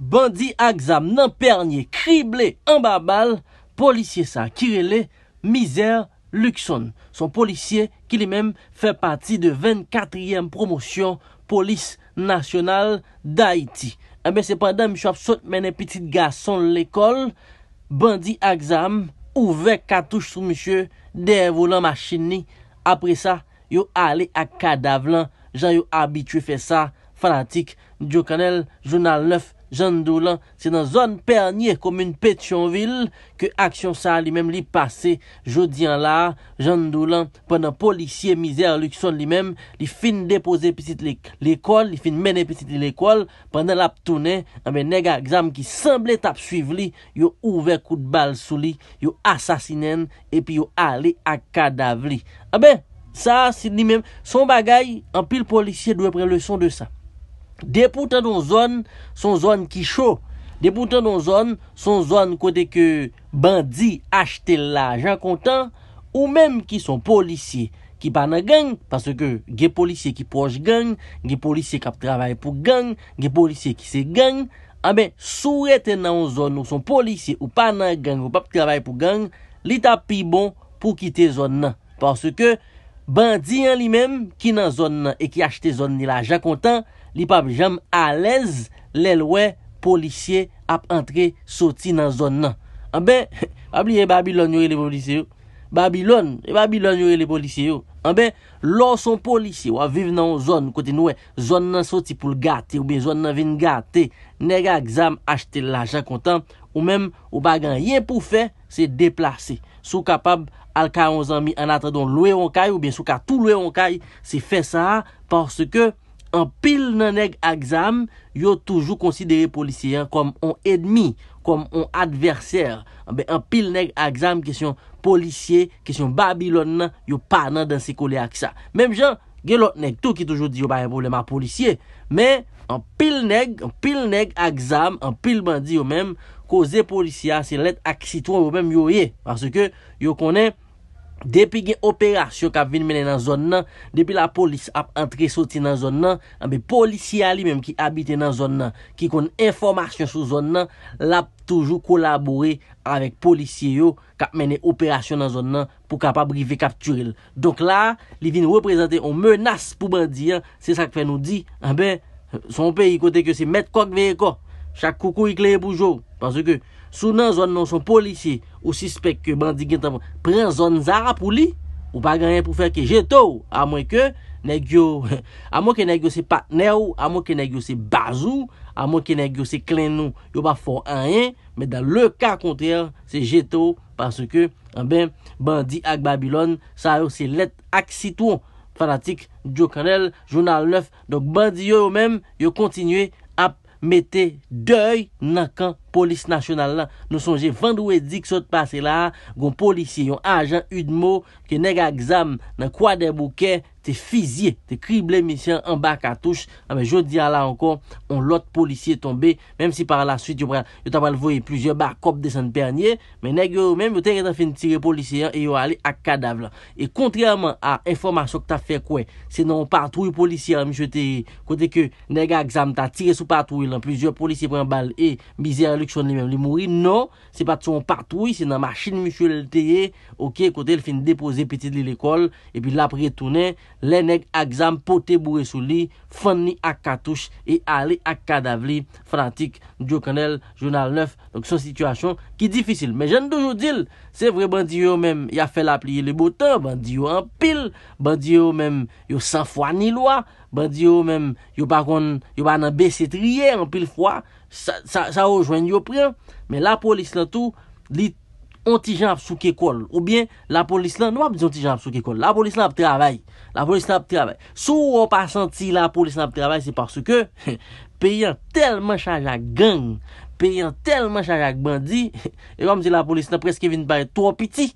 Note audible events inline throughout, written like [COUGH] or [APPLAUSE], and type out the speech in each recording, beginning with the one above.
Bandi Aksam nan pernye krible an babal. Polisye sa kirele Mizer Luxon. Son polisye ki li men fè pati de 24e promosyon polis nasyonal d'Haïti. Ebe sepandan mishap sot men e piti gason l'ekol. Bandi Aksam ouve katouche sou mishye. De volan machini. Apre sa yo ale ak kadavlan. Jan yo abitwe fè sa. Fanatik. Djo kanel. Jounal 9. Jandoulan, se nan zon pernye komoun Petchonville Ke aksyon sa li mem li pase Jodi an la, jandoulan Pendan polisye mizer luk son li mem Li fin depose piti l'ekol Li fin mene piti l'ekol Pendan la ptoune Ambe nega exam ki semblet ap suive li Yo ouve kout bal sou li Yo asasinen Epi yo ale akadav li Ambe, sa si li mem Son bagay, ampil polisye dwe pre le son de sa Depoutan don zon, son zon ki chou Depoutan don zon, son zon kote ke bandi achete la jan kontan Ou menm ki son polisye ki pa nan gang Paske ge polisye ki poche gang Ge polisye kap travay pou gang Ge polisye ki se gang Ame ah souwete nan zon ou son polisye ou pa nan gang Ou pap travay pou gang Li tap pi bon pou kite zon nan Paske bandi yan li menm ki nan zon nan E ki achete zon ni la jan kontan li pabli jam alèz lèl wè polisye ap entre soti nan zon nan. An bè, [LAUGHS] pabli e Babylon yo e le polisye yo. Babylon, e Babylon yo e le polisye yo. An bè, lò son polisye yo aviv nan zon, kote nou wè zon nan soti pou l'gate, ou bè zon nan vin gate, nega gzam achete l'ajan kontan, ou mèm ou bagan yè pou fè, se deplase. Sou kapab alka yon zan mi an atre don lòe yon kay, ou bè sou ka tout lòe yon kay, se fè sa, porske, An pil nan neg aksam, yo toujou konsidere polisyen kom on edmi, kom on adverser. An pil neg aksam kesyon polisyen, kesyon Babylon nan, yo pa nan dansi kole ak sa. Mem jan, gelot neg tou ki toujou di yo ba yon voleman polisyen. Men, an pil neg, an pil neg aksam, an pil bandi yo men, koze polisyen se let ak sitouan yo men yo ye. Parce ke, yo konen... Depi gen operasyon kap ven menen nan zon nan, depi la polis ap entre soti nan zon nan, anbe polisyali menm ki abite nan zon nan, ki kon informasyon sou zon nan, lap toujou kolabore avek polisyyo kap menen operasyon nan zon nan pou kap ap grive kapturel. Donk la, li ven represente yon menas pou bandi, anbe se sak fe nou di, anbe son pe yi kote ke se met kok veye ko, chak koukou yi kleye pou jow, Sou nan zon nan son polisye ou si spek ke bandi gen tanpon, pren zon zara pou li ou pa ganyan pou fèr ke jetou. A mwen ke negyo, a mwen ke negyo se patne ou, a mwen ke negyo [LAUGHS] se bazou, a mwen ke negyo se klen nou, yo pa fò anyen. Me dan le ka kontel, se jetou, parce ke, an ben, bandi ak Babilon, sa yo se let ak sitou, fanatik Djo Kanel, Jounal 9. Donk bandi yo ou men, yo kontinue ak Babilon. Mette dey nan kan polis nasyonal nan Nou sonje vandou e dik sot pase la Gon polisye yon ajan udmo Ke nega gzam nan kwa debouke te fizye, te krible misyen an ba katouche, a men ah, jodi a la ankon, on lot polisye tombe, menm si par la suite, yo ta mal voye plizye bar kop de san pernye, men neg yo menm yo te gata fin tire polisye an, e yo ale ak kadavle. E kontriyaman a informasyon ki ta fe kwe, se nan partouy polisye an, mi chwe te kote ke neg a exam ta tire sou partouy lan, plizye polisye pren bal, e mizye reluksyon li menm li mouri, nan se pat sou partouy, se nan machin mi chwe le teye, ok kote le fin depose peti li lekol, e pi la pre toune, Lenèk a gzam pote bou resou li, fon ni ak katouche, e a li ak kadavli, frantik, njou kanel, jounal 9, donk son situasyon ki difisil. Men jen doujou dil, se vre ben di yo men, ya fel ap li li bote, ben di yo an pil, ben di yo men, yo san fwa ni lwa, ben di yo men, yo pa kon, yo ba nan besi triye, an pil fwa, sa ou jwen yo pren, men la polis la tou, li tou. ontijan ap sou ke kol, ou bien la polis lan, nou ap di ontijan ap sou ke kol, la polis lan ap travay, la polis lan ap travay, sou ou ap asanti la polis lan ap travay, se parce ke, [LAUGHS] peye an telman chalak gang, peye an telman chalak bandi, e kom se la polis lan preske vin pare to opiti,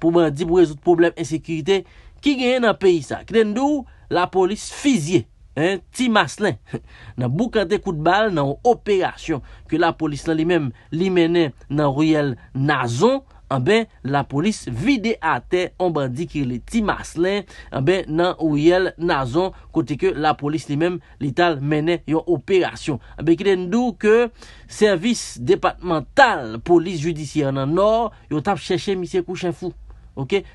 pou bandi, pou rezout problem, insekirite, ki genyen nan peyi sa, ki den nou, la polis fizye, Ti maslen [LAUGHS] nan bou kante kout bal nan ou operasyon Ke la polis nan li menen nan rouyel nazon A be la polis vide ate on bandi ki li ti maslen A be nan rouyel nazon kote ke la polis li menen yon operasyon A be ki den nou ke servis departemental polis judisyen nan nor Yon tap cheshe misye kouchen fou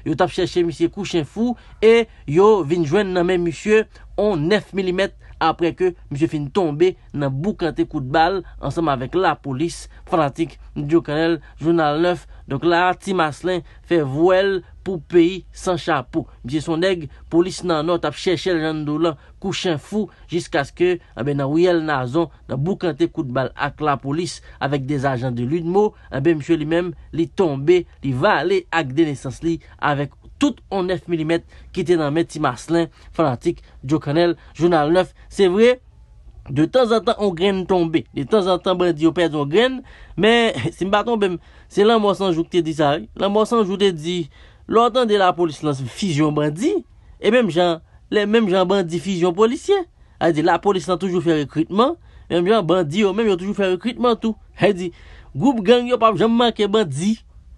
Yon tap cheshe misye kouchen fou E yon vinjwen nan men misye On nef milimet apre ke msye fin tombe nan boukante kout bal ansanman vek la polis. Frantik, Ndiou Kanel, Jounal 9. Donk la, Tim Aslin fe vwel pou peyi san chapou. Msye son neg, polis nan not ap chè chè ljan do lan kouchen fou. Jisk aske nan ouyel nazon nan boukante kout bal ak la polis. Avèk de zagen de Ludmo, msye li menm li tombe, li va li ak denesans li avèk. Tout on 9 mm ki te nan men ti maslin, fanatik, Djo Kanel, Jounal 9. Se vre, de tan zan tan on gren tombe. De tan zan tan bandi yo perde on gren. [LAUGHS] Men, se mba ton bem, se lan mwosan jou kte di sa. Lan mwosan jou te di, lor tan de la polis nan fijon bandi. E menm jan, le menm jan bandi fijon polisye. A di, la polis nan toujou fe rekrutman. Menm jan bandi yo menm yo toujou fe rekrutman tou. A di, goup gang yo pap jan manke bandi.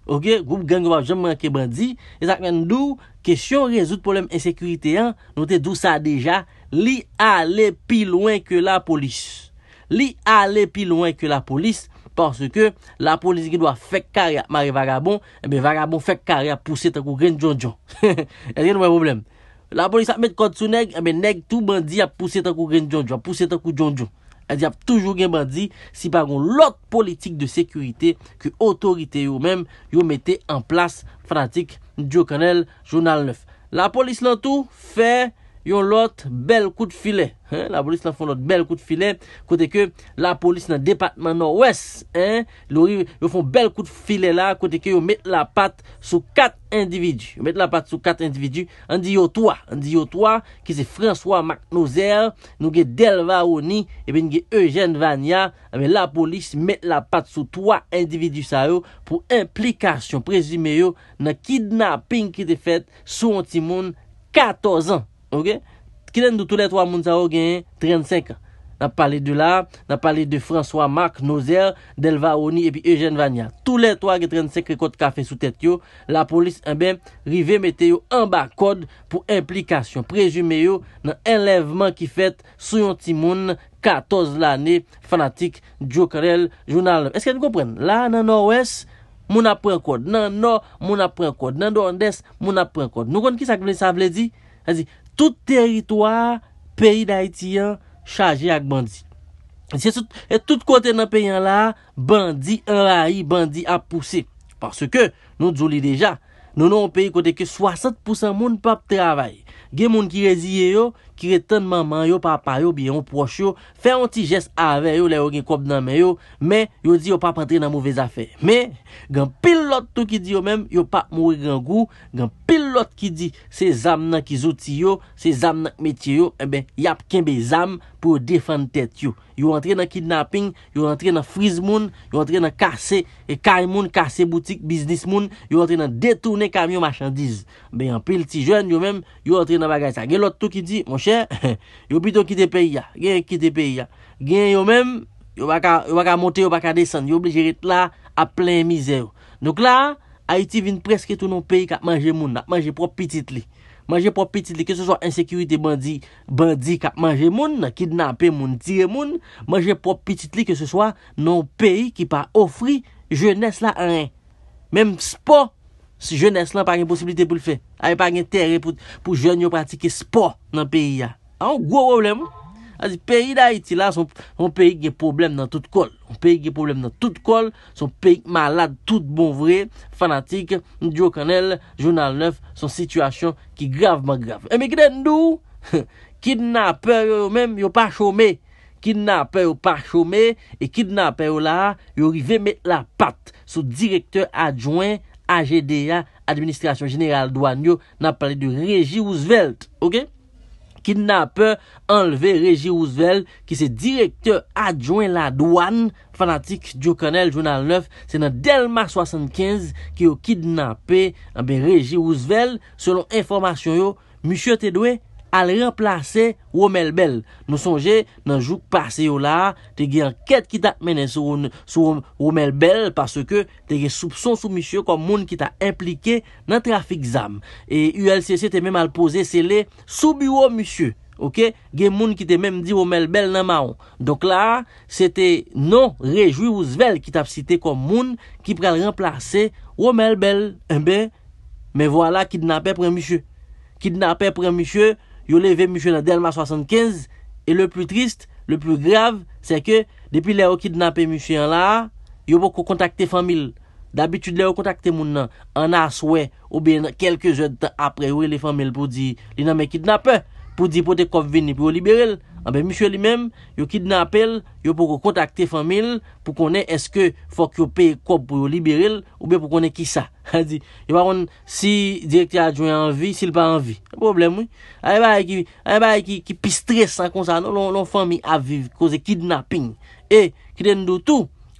Ok, goup gang wap jom manke bandi. E saknen nou, kesyon rezout problem ensekurite an, nou te dou sa deja, li ale pi loin ke la polis. Li ale pi loin ke la polis, porske la polis ki dwa fek kare a mare vagabon, ebe vagabon fek kare a puse tan kou genjonjon. [LAUGHS] E genwen mwen problem. La polis ap met kotsou neg, ebe neg tou bandi a puse tan kou genjonjon, a puse tan kou genjonjon. Adi ap toujou gen bandi si bagon lot politik de sekurite ki otorite yo menm yo mette en plas frantik. Djo kanel, jounal 9. La polis lantou, fe... yon lot bel kou de file la polis la fon lot bel kou de file kote ke la polis nan depatman norwes yon fon bel kou de file la kote ke yon met la pat sou 4 individu yon met la pat sou 4 individu an di yo 3 ki se François Macnauzer nou ge Delvaroni nou ge Eugène Vannia ah la polis met la pat sou 3 individu sa yo pou implikasyon prezime yo nan kidnapping ki de fet sou an ti moun 14 an Ok? Kilen nou tou letwa moun sa ou genye? 35 Nan pale de la Nan pale de François-Marc Nozère Delva Oni Epi Eugène Vagnard Tou letwa genye 35 rekote kafe sou tèt yo La polis en eh ben Rive mette yo anba kod Pou implikasyon Prejume yo Nan enlevman ki fèt Sou yon timoun 14 l'anè Fanatik Djokerel Jounal Eske nou kompren? La nan nou wès Moun apren kod Nan nou moun apren kod Nan nou andès Moun apren kod Nou kon ki sa kwen sa vle di? Toute teritwa, peyi da itiyan, chaje ak bandi. Toute kote nan peyi an la, bandi an ray, bandi ap puse. Parce ke nou djouli deja, nou nou an peyi kote ke 60% moun pape travaye. Gen moun ki reziye yo, gen moun ki reziye yo. kireten maman yo, papa yo, biye yon proche yo, fe yon ti jes ave yo le yon gen kop nan men yo, me yo di yo pa pantre nan mouvez afer, me gen pil lot tou ki di yo men, yo pa mouwe gen gou, gen pil lot ki di, se zam nan ki zouti yo se zam nan ki metye yo, ebe eh yap ken be zam pou defan tet yo yo antre nan kidnapping, yo antre nan friz moun, yo antre nan kase e kai moun, kase boutik, biznis moun yo antre nan detoune kamyon machandiz be yon pil ti jwen yo men yo antre nan bagay sa, gen lot tou ki di, monshe gen, [LAUGHS] yo bidon ki de peyi ya, gen ki de peyi ya, gen yo men, yo baka, yo baka monte, yo baka desan, yo bli jirit la a plen mizer, nouk la, Haiti vin preske tou nou peyi kap manje moun, manje prop pitit li, manje prop pitit li, ke se so insekirite bandi, bandi kap manje moun, ki dnape moun, tire moun, manje prop pitit li, ke se so nan peyi ki pa ofri, je nes la an, menm se po, Si jewnes lan pa gen posibilite pou l'fe. Ah, a gen pa gen terre pou jewn yo pratike sport nan peyi ya. Ah, ah, a an gwo wolem. A zi peyi da Haiti la, son peyi gen problem nan tout kol. Son peyi gen problem nan tout kol. Son peyi malade tout bonvree. Fanatik. Ndiyo kanel. Jounal 9. Son situasyon ki gravman grav. E me kden nou? Kid na peyo yo men, yo pa chome. Kid na peyo pa chome. E kid na peyo la, yo rive met la pat. Sou direktor adjouen. AGDA, administrasyon general douan yo nan pale di reji Roosevelt, ok? Kidnape enleve reji Roosevelt ki se direkte adjouen la douan fanatik Joe Connell, journal 9, se nan Delmar 75 ki yo kidnape reji Roosevelt, selon informasyon yo, Monsieur Tedoué? Al rinplase womel bel. Mou sonje nan jouk pase yo la. Te gen ket ki tat menen sou womel bel. Paske te gen soubson sou mishyo. Kom moun ki ta implike nan trafik zam. E ULCC te men mal pose se le soubi womishyo. Ok. Gen moun ki te menm di womel bel nan maon. Dok la. Se te non rejou ou zvel ki tap site kom moun. Ki pral rinplase womel bel. Mbe. Eh me wala ki dnape pran mishyo. Ki dnape pran mishyo. yo leve mi chen la delma 75, e le plus triste, le plus grave, se ke depi le yo kidnapen mi chen la, yo bo ko kontakte famil, dabitude le yo kontakte moun nan, an aswe, ou ben kelke zot apre, yo rele famil pou di, li nan me kidnapen, pou di pou te kop vini pou yo liberel. Anbe, mishwe li men, yo kidnapel, yo pou kontakte famil pou konen eske fok yo pe kop pou yo liberel, ou be pou konen ki sa. Anzi, [LAUGHS] yo bakon si direktor adjouen anvi, si l pa anvi. Anbe, mishwe li men, anbe, mishwe li men,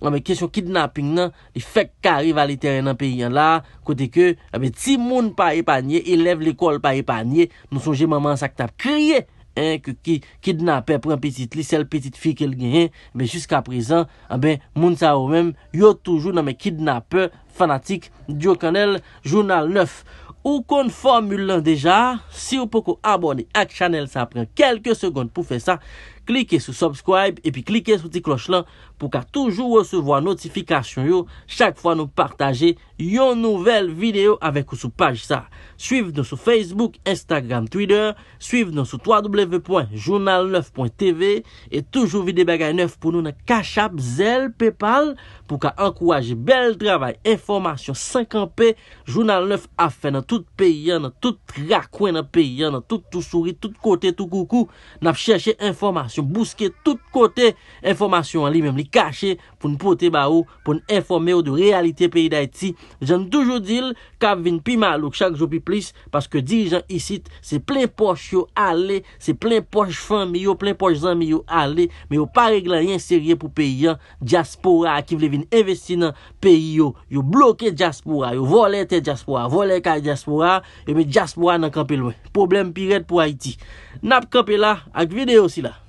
Ambe kesyon kidnapping nan, li fek ka arriva li teren nan peyi an la, kote ke, ambe ti moun pa e panye, eleve li kol pa e panye, monsonje maman sakta kriye, anke ki kidnapper pran petite lisel, petite fi kel genyen, ambe jusqu apresan, eh ambe moun sa ou men, yo toujou nambe non, kidnapper fanatik, Djo kanel, jounal 9, ou kon formule lan deja, si ou poko abone ak chanel sa pran kelke segonde pou fe sa, klike sou subscribe e pi klike sou ti kloch lan pou ka toujou wesevo an notifikasyon yo chak fwa nou partaje yon nouvel video avek ou sou paj sa. Suiv nou sou Facebook, Instagram, Twitter, suiv nou sou www.journal9.tv e toujou vide bagay 9 pou nou nan kachap, zel, pepal pou ka ankouaje bel travay, informasyon 50p Journal 9 afe nan tout peyen, nan tout rakwen, nan peyen, nan tout tou souri, tout kote, tout koukou nan ap chèche informasyon. Bouske tout kote informasyon an li Mem li kache pou nou pote ba ou Pou nou informe ou de realite peyi da iti Jan toujou dil Kab vin pi malouk chak zo pi plis Paske dirijan isit se plen poch yo ale Se plen poch fan mi yo Plen poch zan mi yo ale Me yo pa regla yon serye pou peyi Djaspora ki vle vin investi nan peyi yo Yo bloke Djaspora Yo vole te Djaspora Vole ka Djaspora Yo me Djaspora nan kapelwe Problem pi red pou Haiti Nap kapela ak video si la